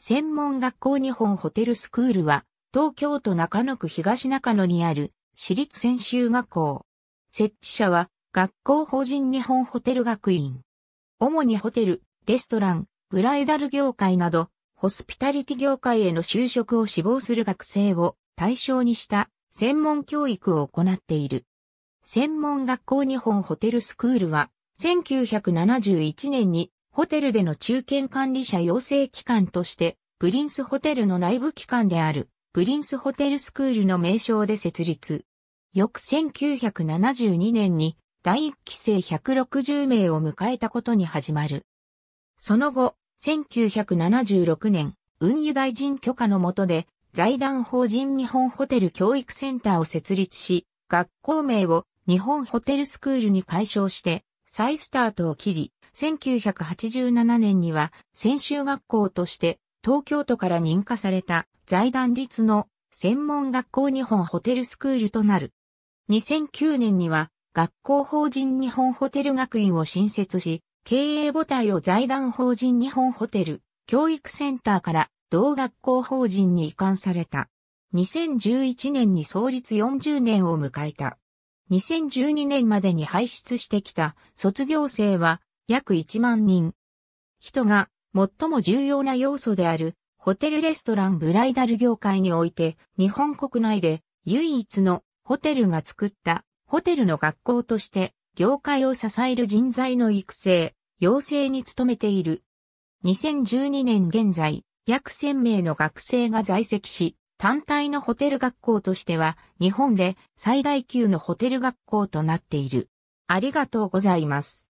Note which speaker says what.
Speaker 1: 専門学校日本ホテルスクールは、
Speaker 2: 東京都中野区東中野にある私立専修学校。設置者は、学校法人日本ホテル学院。主にホテル、レストラン、ブライダル業界など、ホスピタリティ業界への就職を志望する学生を対象にした専門教育を行っている。専門学校日本ホテルスクールは、1971年にホテルでの中堅管理者養成機関として、プリンスホテルの内部機関である、プリンスホテルスクールの名称で設立。翌1972年に、第1期生160名を迎えたことに始まる。その後、1976年、運輸大臣許可の下で、財団法人日本ホテル教育センターを設立し、学校名を日本ホテルスクールに改称して、再スタートを切り、1987年には専修学校として東京都から認可された財団立の専門学校日本ホテルスクールとなる。2009年には学校法人日本ホテル学院を新設し、経営母体を財団法人日本ホテル教育センターから同学校法人に移管された。2011年に創立40年を迎えた。2012年までに輩出してきた卒業生は約1万人。人が最も重要な要素であるホテルレストランブライダル業界において日本国内で唯一のホテルが作ったホテルの学校として業界を支える人材の育成、養成に努めている。2012年現在、約1000名の学生が在籍し、単体のホテル学校としては日本で最大級のホテル学校となって
Speaker 1: いる。ありがとうございます。